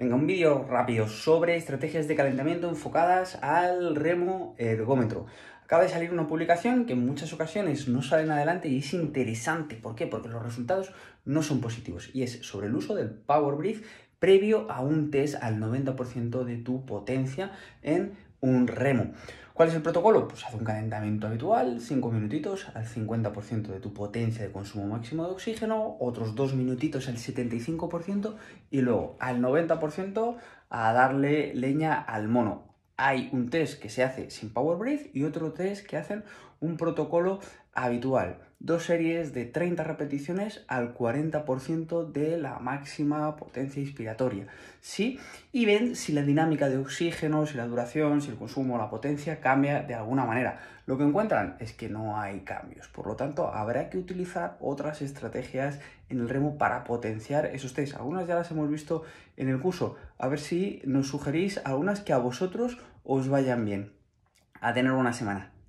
Venga, un vídeo rápido sobre estrategias de calentamiento enfocadas al remo ergómetro. Acaba de salir una publicación que en muchas ocasiones no salen adelante y es interesante. ¿Por qué? Porque los resultados no son positivos. Y es sobre el uso del Power Brief previo a un test al 90% de tu potencia en un remo. ¿Cuál es el protocolo? Pues haz un calentamiento habitual, 5 minutitos al 50% de tu potencia de consumo máximo de oxígeno, otros 2 minutitos al 75% y luego al 90% a darle leña al mono. Hay un test que se hace sin Power Breath y otro test que hacen un protocolo habitual. Dos series de 30 repeticiones al 40% de la máxima potencia inspiratoria. ¿sí? Y ven si la dinámica de oxígeno, si la duración, si el consumo, la potencia cambia de alguna manera. Lo que encuentran es que no hay cambios. Por lo tanto, habrá que utilizar otras estrategias en el remo para potenciar esos test. Algunas ya las hemos visto en el curso. A ver si nos sugerís algunas que a vosotros os vayan bien. A tener una semana.